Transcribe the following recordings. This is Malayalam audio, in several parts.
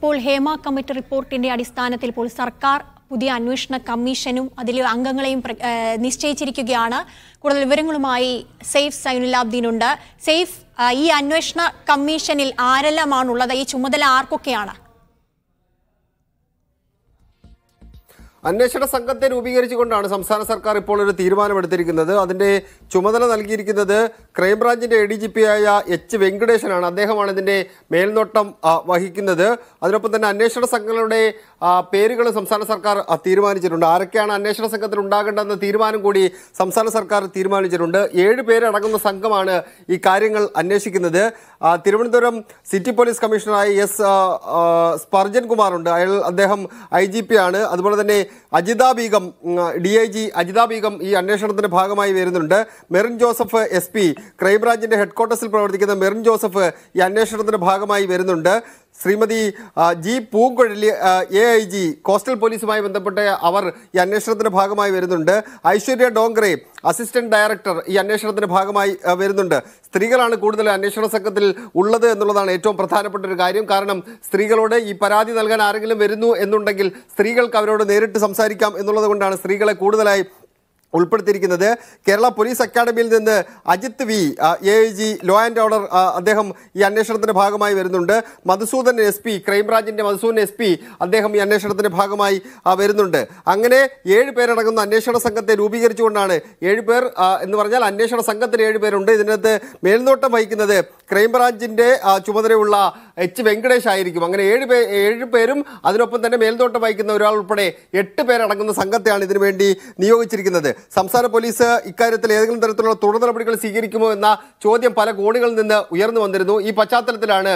ഇപ്പോൾ ഹേമ കമ്മിറ്റി റിപ്പോർട്ടിന്റെ അടിസ്ഥാനത്തിൽ ഇപ്പോൾ സർക്കാർ പുതിയ അന്വേഷണ കമ്മീഷനും അതിലെ അംഗങ്ങളെയും നിശ്ചയിച്ചിരിക്കുകയാണ് കൂടുതൽ വിവരങ്ങളുമായി സെയ്ഫ് ഉണ്ട് സെയ്ഫ് ഈ അന്വേഷണ കമ്മീഷനിൽ ആരെല്ലാമാണുള്ളത് ഈ ചുമതല ആർക്കൊക്കെയാണ് അന്വേഷണ സംഘത്തെ രൂപീകരിച്ചുകൊണ്ടാണ് സംസ്ഥാന സർക്കാർ ഇപ്പോൾ ഒരു തീരുമാനമെടുത്തിരിക്കുന്നത് അതിൻ്റെ ചുമതല നൽകിയിരിക്കുന്നത് ക്രൈംബ്രാഞ്ചിൻ്റെ എ ഡി ജി പി ആയ എച്ച് വെങ്കടേശനാണ് അദ്ദേഹമാണ് ഇതിൻ്റെ മേൽനോട്ടം വഹിക്കുന്നത് അതിനൊപ്പം തന്നെ അന്വേഷണ സംഘങ്ങളുടെ പേരുകൾ സംസ്ഥാന സർക്കാർ തീരുമാനിച്ചിട്ടുണ്ട് ആരൊക്കെയാണ് അന്വേഷണ സംഘത്തിൽ ഉണ്ടാകേണ്ടതെന്ന തീരുമാനം കൂടി സംസ്ഥാന സർക്കാർ തീരുമാനിച്ചിട്ടുണ്ട് ഏഴ് പേരടങ്ങുന്ന സംഘമാണ് ഈ കാര്യങ്ങൾ അന്വേഷിക്കുന്നത് തിരുവനന്തപുരം സിറ്റി പോലീസ് കമ്മീഷണറായ എസ് സ്പർജൻ കുമാറുണ്ട് അയാൾ അദ്ദേഹം ഐ ജി പി ആണ് അതുപോലെ തന്നെ Ajitha Begum D I G Ajitha Begum ഈ അന്വേഷണത്തിന്റെ ഭാഗമായി വരുന്നുണ്ട് മെറിൻ ജോസഫ് എസ് പി ക്രൈംബ്രാഞ്ചിന്റെ ഹെഡ്ക്വാർട്ടേഴ്സിൽ പ്രവർത്തിക്കുന്ന മെറിൻ ജോസഫ് ഈ അന്വേഷണത്തിന്റെ ഭാഗമായി വരുന്നുണ്ട് Shrimati G Poonkuzhali A I G coastal പോലീസുമായി ബന്ധപ്പെട്ട് അവർ ഈ അന്വേഷണത്തിൻ്റെ ഭാഗമായി വരുന്നുണ്ട് ഐശ്വര്യ ഡോങ്ക്രെ അസിസ്റ്റന്റ് ഡയറക്ടർ ഈ അന്വേഷണത്തിൻ്റെ ഭാഗമായി വരുന്നുണ്ട് സ്ത്രീകളാണ് കൂടുതൽ അന്വേഷണ സംഘത്തിൽ ഉള്ളത് എന്നുള്ളതാണ് ഏറ്റവും പ്രധാനപ്പെട്ട ഒരു കാര്യം കാരണം സ്ത്രീകളോട് ഈ പരാതി നൽകാൻ ആരെങ്കിലും വരുന്നു എന്നുണ്ടെങ്കിൽ സ്ത്രീകൾക്ക് അവരോട് നേരിട്ട് സംസാരിക്കാം എന്നുള്ളത് സ്ത്രീകളെ കൂടുതലായി ഉൾപ്പെടുത്തിയിരിക്കുന്നത് കേരള പോലീസ് അക്കാദമിയിൽ നിന്ന് Ajith V A G law and order അദ്ദേഹം ഈ അന്വേഷണത്തിന്റെ ഭാഗമായി വരുന്നുണ്ട് മധുസൂദൻ എസ് പി ക്രൈംബ്രാഞ്ചിന്റെ മധുസൂദൻ എസ് പി അദ്ദേഹം ഈ അന്വേഷണത്തിന്റെ ഭാഗമായി വരുന്നുണ്ട് അങ്ങനെ ഏഴ് പേരടങ്ങുന്ന അന്വേഷണ സംഘത്തെ രൂപീകരിച്ചുകൊണ്ടാണ് ഏഴ് പേർ എന്ന് പറഞ്ഞാൽ അന്വേഷണ സംഘത്തിന് ഏഴ് പേരുണ്ട് ഇതിനകത്ത് മേൽനോട്ടം വഹിക്കുന്നത് ക്രൈംബ്രാഞ്ചിന്റെ ചുമതലയുള്ള എച്ച് വെങ്കടേഷ് ആയിരിക്കും അങ്ങനെ ഏഴ് പേ ഏഴ് പേരും അതിനൊപ്പം തന്നെ മേൽനോട്ടം വഹിക്കുന്ന ഒരാൾ ഉൾപ്പെടെ എട്ട് പേരടങ്ങുന്ന സംഘത്തെയാണ് ഇതിനുവേണ്ടി നിയോഗിച്ചിരിക്കുന്നത് സംസ്ഥാന പോലീസ് ഇക്കാര്യത്തിൽ ഏതെങ്കിലും തരത്തിലുള്ള തുടർ നടപടികൾ സ്വീകരിക്കുമോ എന്ന ചോദ്യം പല കോണുകളിൽ നിന്ന് ഉയർന്നു വന്നിരുന്നു ഈ പശ്ചാത്തലത്തിലാണ്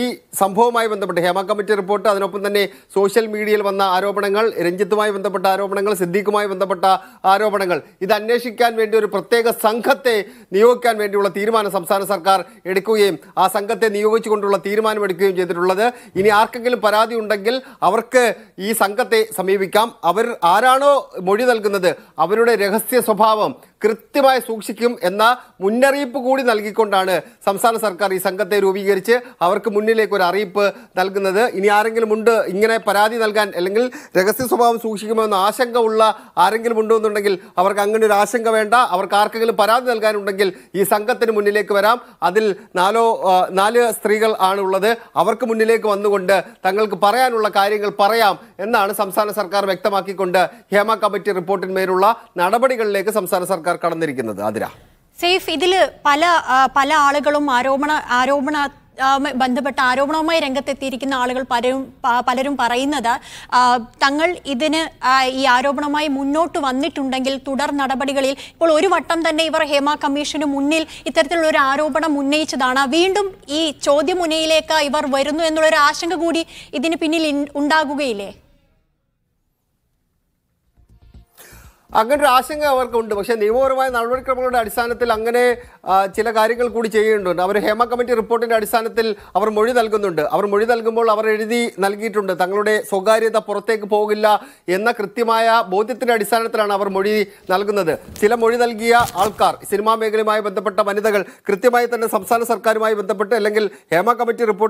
ഈ സംഭവവുമായി ബന്ധപ്പെട്ട് ഹേമ കമ്മിറ്റി റിപ്പോർട്ട് അതിനൊപ്പം തന്നെ സോഷ്യൽ മീഡിയയിൽ വന്ന ആരോപണങ്ങൾ രഞ്ജിത്തുമായി ബന്ധപ്പെട്ട ആരോപണങ്ങൾ സിദ്ദീഖുമായി ബന്ധപ്പെട്ട ആരോപണങ്ങൾ ഇത് അന്വേഷിക്കാൻ വേണ്ടി ഒരു പ്രത്യേക സംഘത്തെ നിയോഗിക്കാൻ വേണ്ടിയുള്ള തീരുമാനം സംസ്ഥാന സർക്കാർ എടുക്കുകയും ആ സംഘത്തെ നിയോഗിച്ചുകൊണ്ടുള്ള എടുക്കുകയും ചെയ്തിട്ടുള്ളത് ഇനി ആർക്കെങ്കിലും പരാതി ഉണ്ടെങ്കിൽ അവർക്ക് ഈ സംഘത്തെ സമീപിക്കാം അവർ ആരാണോ മൊഴി നൽകുന്നത് അവരുടെ രഹസ്യ സ്വഭാവം കൃത്യമായി സൂക്ഷിക്കും എന്ന മുന്നറിയിപ്പ് കൂടി നൽകിക്കൊണ്ടാണ് സംസ്ഥാന സർക്കാർ ഈ സംഘത്തെ രൂപീകരിച്ച് അവർക്ക് മുന്നിലേക്ക് ഒരു അറിയിപ്പ് നൽകുന്നത് ഇനി ആരെങ്കിലും ഉണ്ട് ഇങ്ങനെ പരാതി നൽകാൻ അല്ലെങ്കിൽ രഹസ്യ സ്വഭാവം സൂക്ഷിക്കുമെന്ന ആശങ്ക ഉള്ള ആരെങ്കിലും ഉണ്ടെന്നുണ്ടെങ്കിൽ അവർക്ക് അങ്ങനെ ഒരു ആശങ്ക വേണ്ട അവർക്ക് ആർക്കെങ്കിലും പരാതി നൽകാനുണ്ടെങ്കിൽ ഈ സംഘത്തിന് മുന്നിലേക്ക് വരാം അതിൽ നാലോ നാല് സ്ത്രീകൾ ആണുള്ളത് അവർക്ക് മുന്നിലേക്ക് വന്നുകൊണ്ട് തങ്ങൾക്ക് പറയാനുള്ള കാര്യങ്ങൾ പറയാം എന്നാണ് സംസ്ഥാന സർക്കാർ വ്യക്തമാക്കിക്കൊണ്ട് ഹേമ കമ്മിറ്റി റിപ്പോർട്ടിന്മേലുള്ള നടപടികളിലേക്ക് സംസ്ഥാന സർക്കാർ സർക്കാർ കടന്നിരിക്കുന്നത് അതിര സേഫ് ഇതിൽ പല പല ആളുകളും ആരോപണ ആരോപണ ബന്ധപ്പെട്ട ആരോപണവുമായി രംഗത്തെത്തിയിരിക്കുന്ന ആളുകൾ പലരും പലരും പറയുന്നത് തങ്ങൾ ഇതിന് ഈ ആരോപണവുമായി മുന്നോട്ട് വന്നിട്ടുണ്ടെങ്കിൽ തുടർ നടപടികളിൽ ഇപ്പോൾ ഒരു വട്ടം തന്നെ ഇവർ ഹേമ കമ്മീഷന് മുന്നിൽ ഇത്തരത്തിലുള്ള ഒരു ആരോപണം ഉന്നയിച്ചതാണ് വീണ്ടും ഈ ചോദ്യമുനയിലേക്ക് ഇവർ വരുന്നു എന്നുള്ളൊരു ആശങ്ക കൂടി ഇതിന് പിന്നിൽ ഉണ്ടാകുകയില്ലേ അങ്ങനെ ഒരു ആശങ്ക അവർക്കുണ്ട് പക്ഷേ നിയമപരമായ നടപടിക്രമങ്ങളുടെ അടിസ്ഥാനത്തിൽ അങ്ങനെ ചില കാര്യങ്ങൾ കൂടി ചെയ്യേണ്ടതുണ്ട് അവർ ഹേമ കമ്മിറ്റി റിപ്പോർട്ടിൻ്റെ അടിസ്ഥാനത്തിൽ അവർ മൊഴി നൽകുന്നുണ്ട് അവർ മൊഴി നൽകുമ്പോൾ അവർ എഴുതി നൽകിയിട്ടുണ്ട് തങ്ങളുടെ സ്വകാര്യത പുറത്തേക്ക് പോകില്ല എന്ന കൃത്യമായ ബോധ്യത്തിൻ്റെ അടിസ്ഥാനത്തിലാണ് അവർ മൊഴി നൽകുന്നത് ചില മൊഴി നൽകിയ ആൾക്കാർ സിനിമാ മേഖലയുമായി ബന്ധപ്പെട്ട വനിതകൾ കൃത്യമായി തന്നെ സംസ്ഥാന സർക്കാരുമായി ബന്ധപ്പെട്ട് അല്ലെങ്കിൽ ഹേമ കമ്മിറ്റി റിപ്പോർട്ട്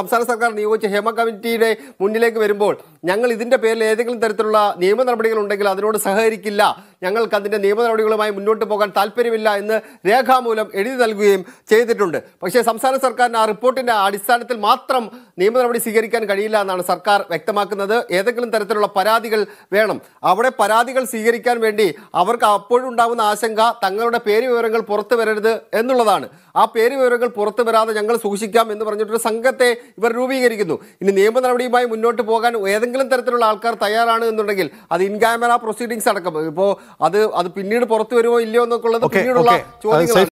സംസ്ഥാന സർക്കാർ നിയോഗിച്ച ഹേമ കമ്മിറ്റിയുടെ മുന്നിലേക്ക് വരുമ്പോൾ ഞങ്ങൾ ഇതിൻ്റെ പേരിൽ ഏതെങ്കിലും തരത്തിലുള്ള നിയമ നടപടികൾ ഉണ്ടെങ്കിൽ അതിനോട് സഹകരിക്കും അനുസരിക്കില്ല ഞങ്ങൾക്ക് അതിൻ്റെ നിയമ നടപടികളുമായി മുന്നോട്ട് പോകാൻ താല്പര്യമില്ല എന്ന് രേഖാമൂലം എഴുതി നൽകുകയും ചെയ്തിട്ടുണ്ട് പക്ഷേ സംസ്ഥാന സർക്കാരിന് ആ റിപ്പോർട്ടിൻ്റെ അടിസ്ഥാനത്തിൽ മാത്രം നിയമ നടപടി സ്വീകരിക്കാൻ കഴിയില്ല എന്നാണ് സർക്കാർ വ്യക്തമാക്കുന്നത് ഏതെങ്കിലും തരത്തിലുള്ള പരാതികൾ വേണം അവിടെ പരാതികൾ സ്വീകരിക്കാൻ വേണ്ടി അവർക്ക് അപ്പോഴുണ്ടാകുന്ന ആശങ്ക തങ്ങളുടെ പേര് വിവരങ്ങൾ പുറത്തു വരരുത് എന്നുള്ളതാണ് ആ പേര് വിവരങ്ങൾ പുറത്തു വരാതെ ഞങ്ങൾ സൂക്ഷിക്കാം എന്ന് പറഞ്ഞിട്ടൊരു സംഘത്തെ ഇവർ രൂപീകരിക്കുന്നു ഇനി നിയമ നടപടിയുമായി മുന്നോട്ട് പോകാൻ ഏതെങ്കിലും തരത്തിലുള്ള ആൾക്കാർ തയ്യാറാണ് എന്നുണ്ടെങ്കിൽ അത് ഇൻ ക്യാമറ പ്രൊസീഡിങ്സ് അടക്കം ഇപ്പോൾ അത് അത് പിന്നീട് പുറത്തു വരുമോ ഇല്ലയോ എന്നൊക്കെ ഉള്ളത് പിന്നീടുള്ള ചോദ്യങ്ങളാണ്